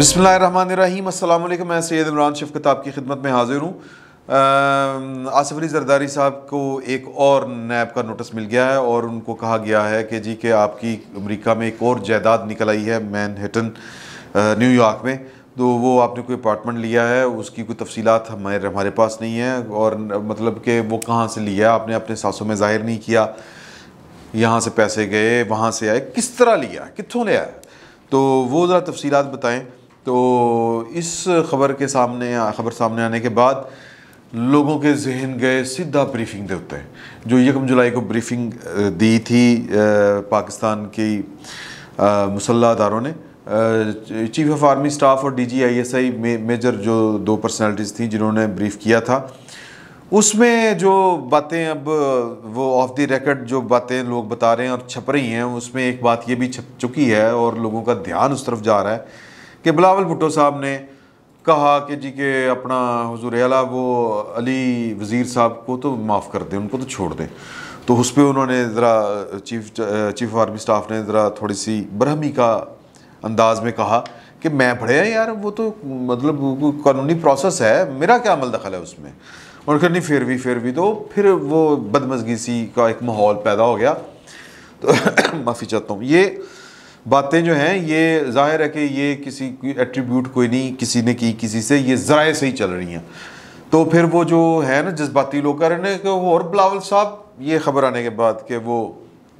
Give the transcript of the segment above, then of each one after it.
बिसमीम अल्लाम मैं सैद इमरान शफकत आपकी खिदमत में हाजिर हूँ आसिफ अली जरदारी साहब को एक और नैब का नोटिस मिल गया है और उनको कहा गया है कि जी के आपकी अमरीका में एक और जायदाद निकल आई है मैनहटन न्यूयॉर्क में तो वो आपने कोई अपार्टमेंट लिया है उसकी कोई तफसीत हमारे हमारे पास नहीं है और मतलब कि वो कहाँ से लिया है आपने अपने सासों में ज़ाहिर नहीं किया यहाँ से पैसे गए वहाँ से आए किस तरह लिया कितों लिया तो वो ज़रा तफसीत बताएँ तो इस खबर के सामने खबर सामने आने के बाद लोगों के जहन गए सीधा ब्रीफिंग दे होते हैं जो यकम जुलाई को ब्रीफिंग दी थी पाकिस्तान की मुसल्लादारों ने चीफ ऑफ आर्मी स्टाफ और डीजीआईएसआई मेजर जो दो पर्सनालिटीज़ थी जिन्होंने ब्रीफ किया था उसमें जो बातें अब वो ऑफ द रिकॉर्ड जो बातें लोग बता रहे हैं और छप रही हैं उसमें एक बात ये भी छप चुकी है और लोगों का ध्यान उस तरफ जा रहा है कि बिलावल भुट्टो साहब ने कहा कि जी के अपना हजूर अला वो अली वज़ीर साहब को तो माफ़ कर दें उनको तो छोड़ दें तो उस पर उन्होंने ज़रा चीफ चीफ आर्मी स्टाफ ने ज़रा थोड़ी सी बरहमी का अंदाज़ में कहा कि मैं पढ़े यार वो तो मतलब कानूनी प्रोसेस है मेरा क्या अमल दखल है उसमें और फिर नहीं फिर भी फिर भी तो फिर वो बदमजगी सी का एक माहौल पैदा हो गया तो माफ़ी चाहता हूँ ये बातें जो हैं ये जाहिर है कि ये किसी एट्रीब्यूट कोई नहीं किसी ने की किसी से ये ज़राए से ही चल रही हैं तो फिर वो जो है ना जज्बाती लोग कह रहे हैं कि और बिलावल साहब ये खबर आने के बाद कि वो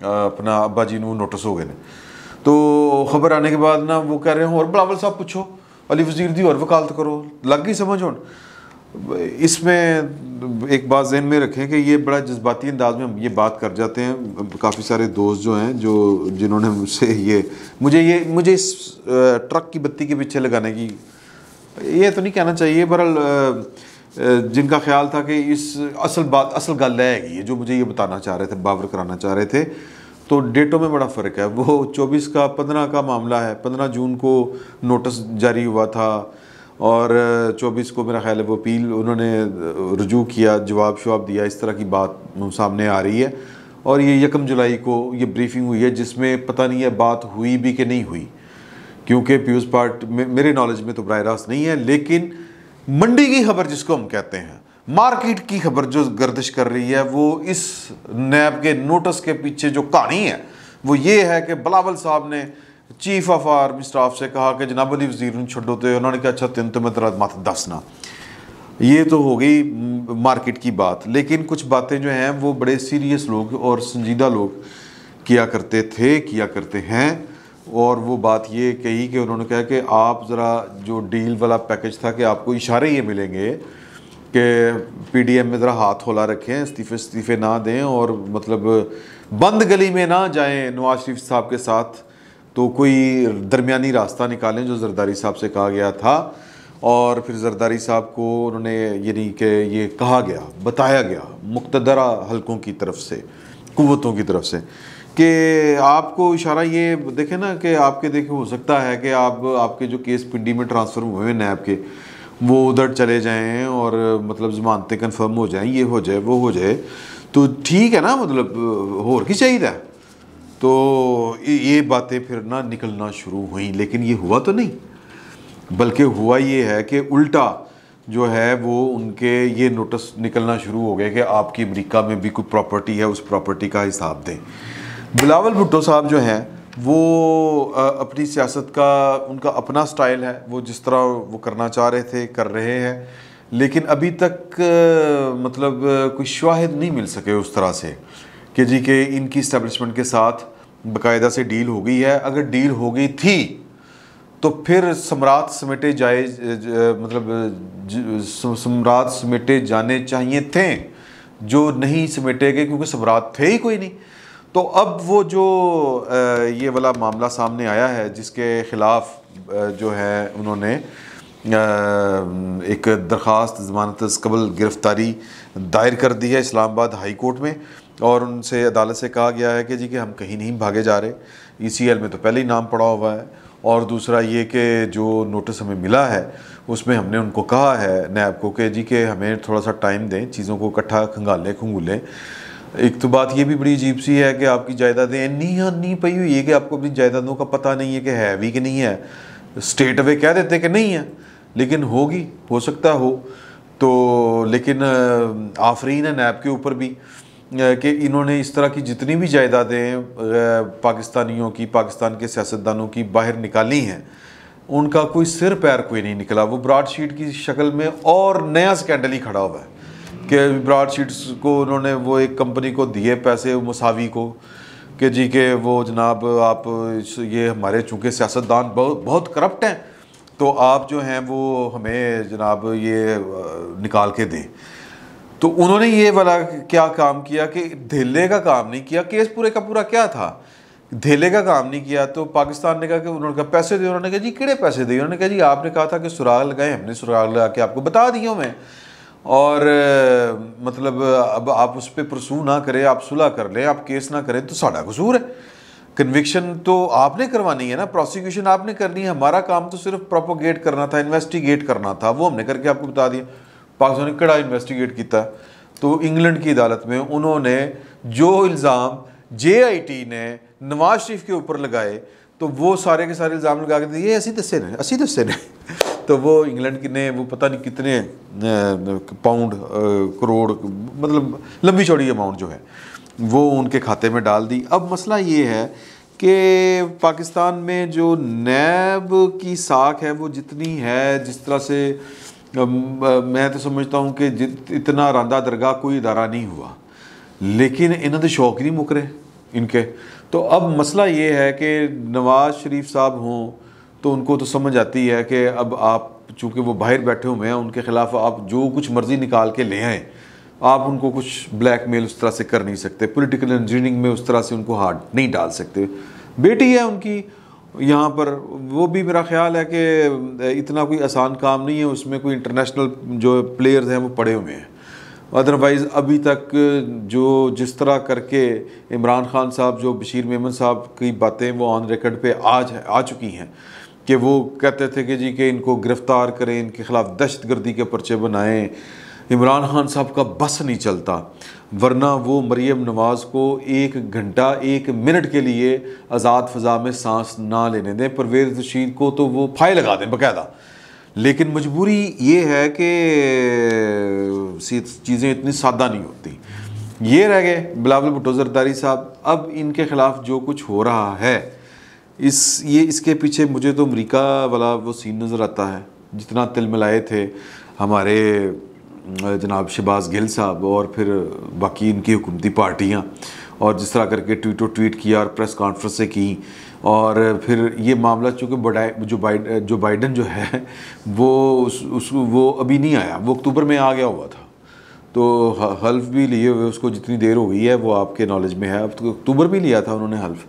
अपना अब्बा जी ने नोटिस हो गए ने तो खबर आने के बाद ना वो कह रहे हैं और बिलावल साहब पूछो अली वजीर दी और वकालत करो लग गई समझ हूँ इसमें एक बात जहन में रखें कि ये बड़ा जज्बाती अंदाज में हम ये बात कर जाते हैं काफ़ी सारे दोस्त जो हैं जो जिन्होंने मुझसे ये मुझे ये मुझे इस ट्रक की बत्ती के पीछे लगाने की ये तो नहीं कहना चाहिए बर जिनका ख्याल था कि इस असल बात असल गल है ये जो मुझे ये बताना चाह रहे थे बावर कराना चाह रहे थे तो डेटों में बड़ा फ़र्क है वो 24 का 15 का मामला है 15 जून को नोटिस जारी हुआ था और 24 को मेरा ख्याल है वो अपील उन्होंने रजू किया जवाब शवाब दिया इस तरह की बात सामने आ रही है और ये यकम जुलाई को ये ब्रीफिंग हुई है जिसमें पता नहीं है बात हुई भी कि नहीं हुई क्योंकि पीयूष पार्ट में मेरे नॉलेज में तो बर रास्त नहीं है लेकिन मंडी की खबर जिसको हम कहते हैं मार्केट की खबर जो गर्दिश कर रही है वो इस नैब के नोटिस के पीछे जो कहानी है वो ये है कि बलावल साहब ने चीफ़ ऑफ आर्मी स्टाफ से कहा कि जनाब अली वजीर छोड़ो तो उन्होंने कहा अच्छा तीन तो मैं तेरा मत ਤੇਰਾ ਮਤ ये तो हो गई मार्केट की बात लेकिन कुछ बातें जो हैं वो बड़े सीरियस लोग और संजीदा लोग किया करते थे किया करते हैं और वो बात ये कही कि उन्होंने कहा कि आप ज़रा जो डील वाला पैकेज था कि आपको इशारे ये मिलेंगे कि पीडीएम में ज़रा हाथ होला रखें इस्तीफे इस्तीफे ना दें और मतलब बंद गली में ना जाएं नवाज शरीफ साहब के साथ तो कोई दरमिया रास्ता निकालें जो जरदारी साहब से कहा गया था और फिर जरदारी साहब को उन्होंने यानी कि ये कहा गया बताया गया मुक्तदरा हलकों की तरफ से कुतों की तरफ से कि आपको इशारा ये देखें ना कि आपके देखे हो सकता है कि आप आपके जो केस पिंडी में ट्रांसफ़र हुए हैं के वो उधर चले जाएं और मतलब ज़मानतें कन्फर्म हो जाएं ये हो जाए वो हो जाए तो ठीक है ना मतलब होर की चाहिए तो ये बातें फिर ना निकलना शुरू हुई लेकिन ये हुआ तो नहीं बल्कि हुआ ये है कि उल्टा जो है वो उनके ये नोटिस निकलना शुरू हो गए कि आपकी अमेरिका में भी कोई प्रॉपर्टी है उस प्रॉपर्टी का हिसाब दें बिलावल भुट्टो साहब जो हैं वो अपनी सियासत का उनका अपना स्टाइल है वो जिस तरह वो करना चाह रहे थे कर रहे हैं लेकिन अभी तक मतलब कोई शाहिद नहीं मिल सके उस तरह से कि जी के इनकी इस्टेबलिशमेंट के साथ बाकायदा से डील हो गई है अगर डील हो गई थी तो फिर सम्राट समेटे जाए मतलब सम्राट समेटे जाने चाहिए थे जो नहीं समेटे गए क्योंकि सम्राट थे ही कोई नहीं तो अब वो जो ये वाला मामला सामने आया है जिसके ख़िलाफ़ जो है उन्होंने एक दरख्वास्त जमानत कबल गिरफ़्तारी दायर कर दी है इस्लामाबाद हाई कोर्ट में और उनसे अदालत से कहा गया है कि जी कि हम कहीं नहीं भागे जा रहे ई e में तो पहले ही नाम पड़ा हुआ है और दूसरा ये कि जो नोटिस हमें मिला है उसमें हमने उनको कहा है नैब को कि जी कि हमें थोड़ा सा टाइम दें चीज़ों को इकट्ठा खंगालें खंगूलें एक तो बात ये भी बड़ी अजीब सी है कि आपकी जायदादें इन्नी नहीं पई हुई है कि आपको अपनी जायदादों का पता नहीं है कि है भी कि नहीं है स्टेट अवे कह देते कि नहीं है लेकिन होगी हो सकता हो तो लेकिन आफरीन है नैब के ऊपर भी कि इन्होंने इस तरह की जितनी भी जायदादें पाकिस्तानियों की पाकिस्तान के सियासतदानों की बाहर निकाली हैं उनका कोई सिर पैर कोई नहीं निकला वो ब्राड शीट की शक्ल में और नया स्कैंडल ही खड़ा हुआ है कि ब्राड शीट्स को उन्होंने वो एक कंपनी को दिए पैसे मुसावी को कि जी के वो जनाब आप ये हमारे चूँकि सियासतदान बहुत बहुत करप्ट हैं तो आप जो हैं वो हमें जनाब ये निकाल के दें तो उन्होंने ये वाला क्या काम किया कि धेले का काम नहीं किया केस पूरे का पूरा क्या था धेले का काम नहीं किया तो पाकिस्तान ने कहा कि उन्होंने कहा पैसे दिए उन्होंने कहा जी किड़े पैसे दिए उन्होंने कहा जी आपने कहा था कि सुराग लगाए हमने सुराग लगा के आपको बता दिया मैं और मतलब अब आप उस पर प्रसू ना करें आप सुलह कर लें आप केस ना करें तो साढ़ा कसूर है कन्विक्शन तो आपने करवानी है ना प्रोसिक्यूशन आपने करनी है हमारा काम तो सिर्फ प्रोपोगेट करना था इन्वेस्टिगेट करना था वो हमने करके आपको बता दिया पाकिस्तान ने कड़ा इन्वेस्टिगेट किया तो इंग्लैंड की अदालत में उन्होंने जो इल्ज़ाम जे आई टी ने नवाज शरीफ के ऊपर लगाए तो वो सारे के सारे इल्ज़ाम लगा के ये असी दस्से ने असी दस्से ने तो वो इंग्लैंड ने वो पता नहीं कितने पाउंड करोड़ मतलब लंबी चौड़ी अमाउंट जो है वो उनके खाते में डाल दी अब मसला ये है कि पाकिस्तान में जो नैब की साख है वो जितनी है जिस तरह से मैं तो समझता हूँ कि जित इतना रंधा दरगाह कोई इदारा नहीं हुआ लेकिन इन्होंने तो शौक नहीं मुकरे इनके तो अब मसला ये है कि नवाज़ शरीफ साहब हों तो उनको तो समझ आती है कि अब आप चूँकि वो बाहर बैठे हुए हैं उनके ख़िलाफ़ आप जो कुछ मर्ज़ी निकाल के ले आएँ आप उनको कुछ ब्लैक मेल उस तरह से कर नहीं सकते पॉलिटिकल इंजीनियरिंग में उस तरह से उनको हार्ड नहीं डाल सकते बेटी है उनकी यहाँ पर वो भी मेरा ख्याल है कि इतना कोई आसान काम नहीं है उसमें कोई इंटरनेशनल जो प्लेयर्स हैं वो पड़े हुए हैं अदरवाइज़ अभी तक जो जिस तरह करके इमरान खान साहब जो बशीर मेमन साहब की बातें वो ऑन रिकॉर्ड पे आज आ चुकी हैं कि वो कहते थे कि जी कि इनको गिरफ़्तार करें इनके ख़िलाफ़ दहशत गर्दी के पर्चे बनाएं इमरान खान साहब का बस नहीं चलता वरना वो मरीम नवाज़ को एक घंटा एक मिनट के लिए आज़ाद फ़ज़ा में सांस ना लेने दें परवेज़ रशीद को तो वो फाई लगा दें बाकायदा लेकिन मजबूरी ये है कि चीज़ें इतनी सादा नहीं होती ये रह गए बिलावल भुटो जरदारी साहब अब इनके ख़िलाफ़ जो कुछ हो रहा है इस ये इसके पीछे मुझे तो अमरीका वाला वो सीन नज़र आता है जितना तिल मिलाए थे हमारे जनाब शहबाज़ गिल साहब और फिर बाकी इनकी हुकूमती पार्टियाँ और जिस तरह करके ट्वीटो ट्वीट किया और प्रेस कॉन्फ्रेंसें की और फिर ये मामला चूँकि जो बाइडन जो बाइडन जो है वो उस, उस वो अभी नहीं आया वो अक्टूबर में आ गया हुआ था तो हल्फ भी लिए हुए उसको जितनी देर हो गई है वो आपके नॉलेज में है अब तो अक्टूबर भी लिया था उन्होंने हल्फ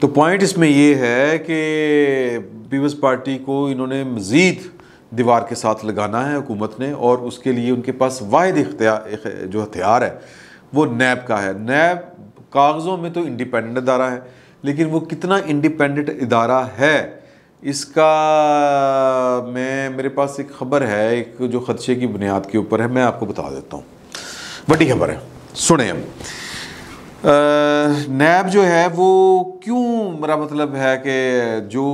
तो पॉइंट इसमें ये है कि पीपल्स पार्टी को इन्होंने मज़ीद दीवार के साथ लगाना है हुकूमत ने और उसके लिए उनके पास वाद जो हथियार है वो नैब का है नैब कागज़ों में तो इंडिपेंडेंट अदारा है लेकिन वो कितना इंडिपेंडेंट अदारा है इसका मैं मेरे पास एक ख़बर है एक जो ख़दशे की बुनियाद के ऊपर है मैं आपको बता देता हूँ बड़ी खबर है सुने हम नैब जो है वो क्यों मेरा मतलब है कि जो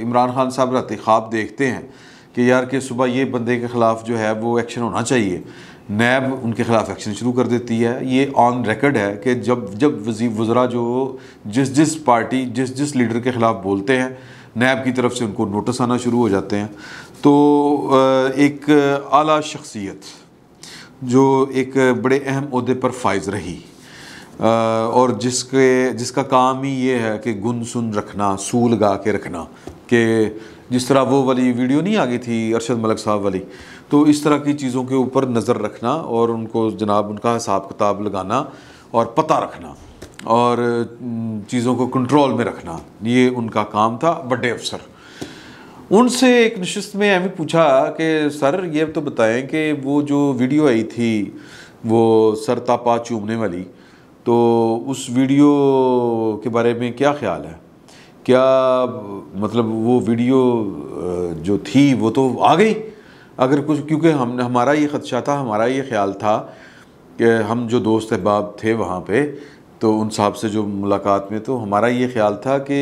इमरान खान साहब रात ख्वाब देखते हैं कि यार कि सुबह ये बंदे के ख़िलाफ़ जो है वो एक्शन होना चाहिए नैब उनके ख़िलाफ़ एक्शन शुरू कर देती है ये ऑन रिकॉर्ड है कि जब जब वजी वज़रा जो जिस जिस पार्टी जिस जिस लीडर के ख़िलाफ़ बोलते हैं नैब की तरफ से उनको नोटिस आना शुरू हो जाते हैं तो एक आला शख्सियत जो एक बड़े अहम अहदे पर फाइज रही और जिसके जिसका काम ही ये है कि गुन सुन रखना सू लगा के रखना कि जिस तरह वो वाली वीडियो नहीं आ गई थी अरशद मलक साहब वाली तो इस तरह की चीज़ों के ऊपर नज़र रखना और उनको जनाब उनका हिसाब किताब लगाना और पता रखना और चीज़ों को कंट्रोल में रखना ये उनका काम था बड़े अफसर उनसे एक नशस्त में हमें पूछा कि सर ये तो बताएं कि वो जो वीडियो आई थी वो सर चूमने वाली तो उस वीडियो के बारे में क्या ख्याल है क्या मतलब वो वीडियो जो थी वो तो आ गई अगर कुछ क्योंकि हम हमारा ये ख़दशा था हमारा ये ख्याल था कि हम जो दोस्त अहबाब थे वहाँ पे तो उन साहब से जो मुलाकात में तो हमारा ये ख्याल था कि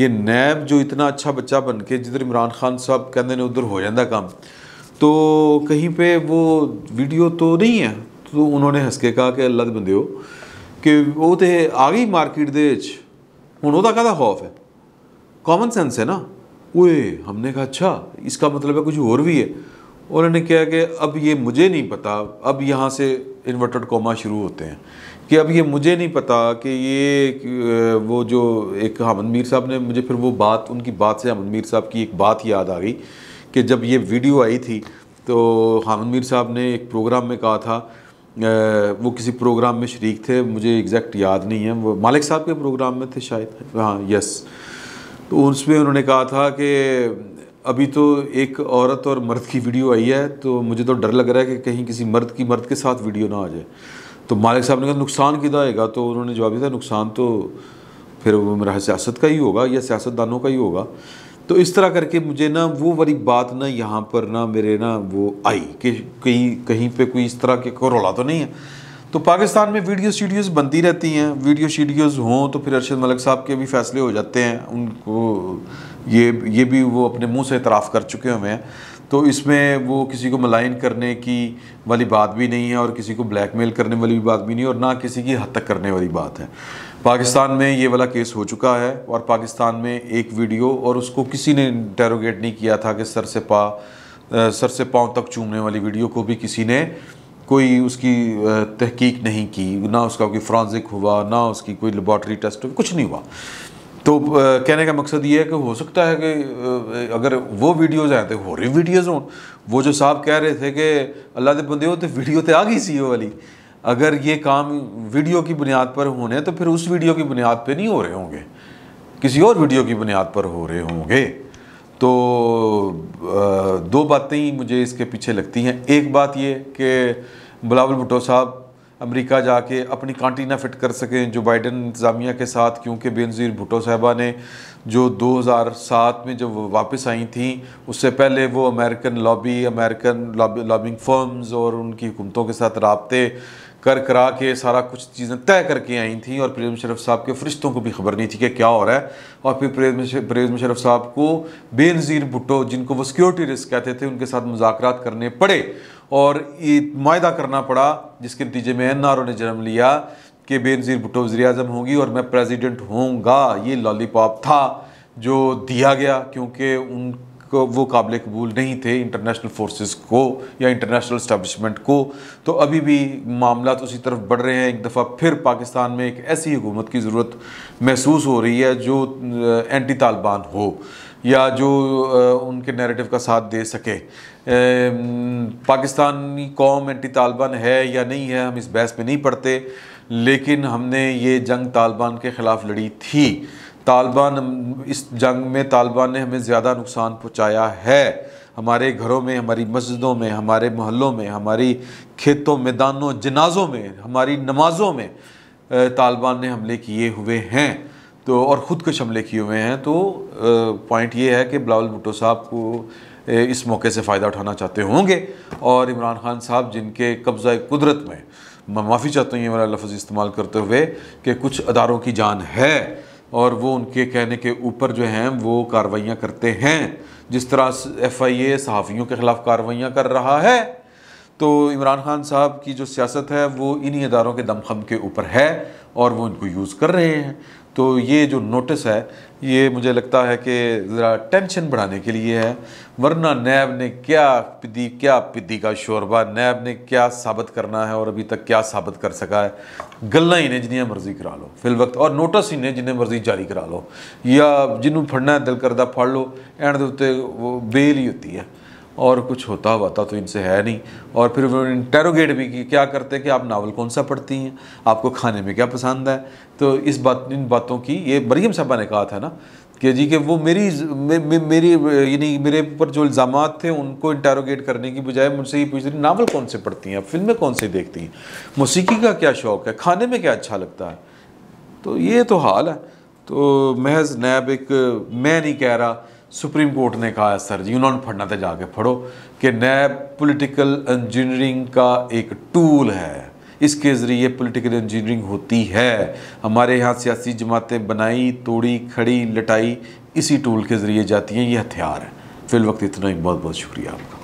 ये नैब जो इतना अच्छा बच्चा बन के जिधर इमरान खान साहब कहते ने उधर हो जाता काम तो कहीं पे वो वीडियो तो नहीं है तो उन्होंने हंस के कहा कि अल्लाह बंदे हो कि वो तो आ गई मार्केट ਦੇ हूँ वह कहता खौफ है कॉमन सेंस है ना ओए हमने कहा अच्छा इसका मतलब है कुछ और भी है उन्होंने क्या कि अब ये मुझे नहीं पता अब यहाँ से इन्वर्टेड कॉमा शुरू होते हैं कि अब ये मुझे नहीं पता कि ये वो जो एक हामद मीर साहब ने मुझे फिर वो बात उनकी बात से हामद मीर साहब की एक बात याद आ गई कि जब ये वीडियो आई थी तो हामद मीर साहब ने एक प्रोग्राम में कहा था वो किसी प्रोग्राम में शरीक थे मुझे एग्जैक्ट याद नहीं है वो मालिक साहब के प्रोग्राम में थे शायद हाँ यस तो उसमें उन्होंने कहा था कि अभी तो एक औरत और मर्द की वीडियो आई है तो मुझे तो डर लग रहा है कि कहीं किसी मर्द की मर्द के साथ वीडियो ना आ जाए तो मालिक साहब ने कहा नुकसान किधर आएगा तो उन्होंने जवाब दिया नुकसान तो फिर वो मेरा सियासत का ही होगा या सियासतदानों का ही होगा तो इस तरह करके मुझे ना वो वाली बात ना यहाँ पर ना मेरे ना वो आई कि कहीं कहीं पे कोई इस तरह के कोई रौला तो नहीं है तो पाकिस्तान में वीडियो स्टूडियोज़ बनती रहती हैं वीडियो स्टूडियोज़ हों तो फिर अरशद मलक साहब के भी फैसले हो जाते हैं उनको ये ये भी वो अपने मुंह से इतराफ़ कर चुके हुए हैं तो इसमें वो किसी को मलाइन करने की वाली बात भी नहीं है और किसी को ब्लैकमेल करने वाली भी बात भी नहीं है और ना किसी की हद तक करने वाली बात है पाकिस्तान में ये वाला केस हो चुका है और पाकिस्तान में एक वीडियो और उसको किसी ने इंटेरोगेट नहीं किया था कि सर से पा सर से पाँव तक चूमने वाली वीडियो को भी किसी ने कोई उसकी तहकीक नहीं की ना उसका कोई फ्रांसिक हुआ ना उसकी कोई लेबॉर्ट्री टेस्ट हुआ कुछ नहीं हुआ तो कहने का मकसद ये है कि हो सकता है कि अगर वो वीडियोज़ आए तो हो रही वीडियोज़ हों वो जो साहब कह रहे थे कि अल्लाह के बंदे हो तो वीडियो तो आ गई सी वाली अगर ये काम वीडियो की बुनियाद पर होने तो फिर उस वीडियो की बुनियाद पर नहीं हो रहे होंगे किसी और वीडियो की बुनियाद पर हो रहे होंगे तो दो बातें ही मुझे इसके पीछे लगती हैं एक बात ये कि बिलावल भुटो साहब अमेरिका जाके अपनी कांटी ना फिट कर सकें जो बाइडन इंतज़ामिया के साथ क्योंकि बेनज़ीर भुटो साहबा ने जो 2007 में जब वो वापस आई थी उससे पहले वो American lobby American lobbying firms और उनकी हुकूमतों के साथ रबते कर करा के सारा कुछ चीज़ें तय करके आई थी और प्रेज मुशरफ साहब के फरिश्तों को भी खबर नहीं थी कि क्या हो रहा है और फिर प्रेज प्रेज मुशरफ साहब को बेनज़ीर भुट्टो जिनको वो सिक्योरिटी रिस्क कहते थे उनके साथ मुजाकर करने पड़े और ये माह करना पड़ा जिसके नतीजे में एन ने जन्म लिया कि बेनज़ीर भुट्टो वजी अजम होंगी और मैं प्रेसिडेंट होऊंगा ये लॉलीपॉप था जो दिया गया क्योंकि उनको वो काबिल कबूल नहीं थे इंटरनेशनल फोर्सेस को या इंटरनेशनल इस्टबलिशमेंट को तो अभी भी मामला उसी तरफ बढ़ रहे हैं एक दफ़ा फिर पाकिस्तान में एक ऐसी हुकूमत की ज़रूरत महसूस हो रही है जो एंटी तालिबान हो या जो उनके नैरेटिव का साथ दे सके पाकिस्तानी कौम एंटी तालिबान है या नहीं है हम इस बहस में नहीं पढ़ते लेकिन हमने ये जंग तालिबान के ख़िलाफ़ लड़ी थी तालिबान इस जंग में तालिबान ने हमें ज़्यादा नुकसान पहुँचाया है हमारे घरों में हमारी मस्जिदों में हमारे मोहल्लों में हमारी खेतों मैदानों जनाज़ों में हमारी नमाज़ों में तालिबान ने हमले किए हुए हैं तो और कुछ हमले किए हुए हैं तो पॉइंट ये है कि बिलावल भुटो साहब को इस मौके से फ़ायदा उठाना चाहते होंगे और इमरान खान साहब जिनके कब्ज़ा कुदरत में मैं माफ़ी चाहता हूँ ये वाला लफ्ज़ इस्तेमाल करते हुए कि कुछ अदारों की जान है और वो उनके कहने के ऊपर जो हैं वो कार्रवाइयाँ करते हैं जिस तरह एफ आई ए सहाफ़ियों के ख़िलाफ़ कार्रवाइयाँ कर रहा है तो इमरान खान साहब की जो सियासत है वो इन्हीं इदारों के दमखम के ऊपर है और वो इनको यूज़ कर रहे हैं तो ये जो नोटिस है ये मुझे लगता है कि ज़रा टेंशन बढ़ाने के लिए है वरना नैब ने क्या पिदी क्या पिदी का शोरबा नैब ने क्या साबित करना है और अभी तक क्या साबित कर सका है गल्ला ही ने जिन्हें मर्ज़ी करा लो फिल वक्त और नोटिस ही ने जिन्हें मर्ज़ी जारी करा लो या जिन्होंने फड़ना है दिल करदा फड़ लो एंड उत्ते वो बेल ही होती है और कुछ होता हुआ था तो इनसे है नहीं और फिर उन्होंने इंटेरोगेट भी की क्या करते हैं कि आप नावल कौन सा पढ़ती हैं आपको खाने में क्या पसंद है तो इस बात इन बातों की ये मरीम साहबा ने कहा था ना कि जी कि वो मेरी मे, मे, मेरी यानी मेरे ऊपर जो इल्ज़ाम थे उनको इंटेरोगेट करने की बजाय मुझसे ये पूछ रही नावल कौन से पढ़ती हैं आप फिल्में कौन सी देखती हैं मौसीकी का क्या शौक़ है खाने में क्या अच्छा लगता है तो ये तो हाल है तो महज नैब एक मैं नहीं कह रहा सुप्रीम कोर्ट ने कहा सर जी उन्होंने फड़ना था जाके फड़ो कि नैब पॉलिटिकल इंजीनियरिंग का एक टूल है इसके ज़रिए पॉलिटिकल इंजीनियरिंग होती है हमारे यहाँ सियासी जमातें बनाई तोड़ी खड़ी लटाई इसी टूल के ज़रिए जाती हैं ये हथियार है फिल वक्त इतना ही बहुत बहुत शुक्रिया आपका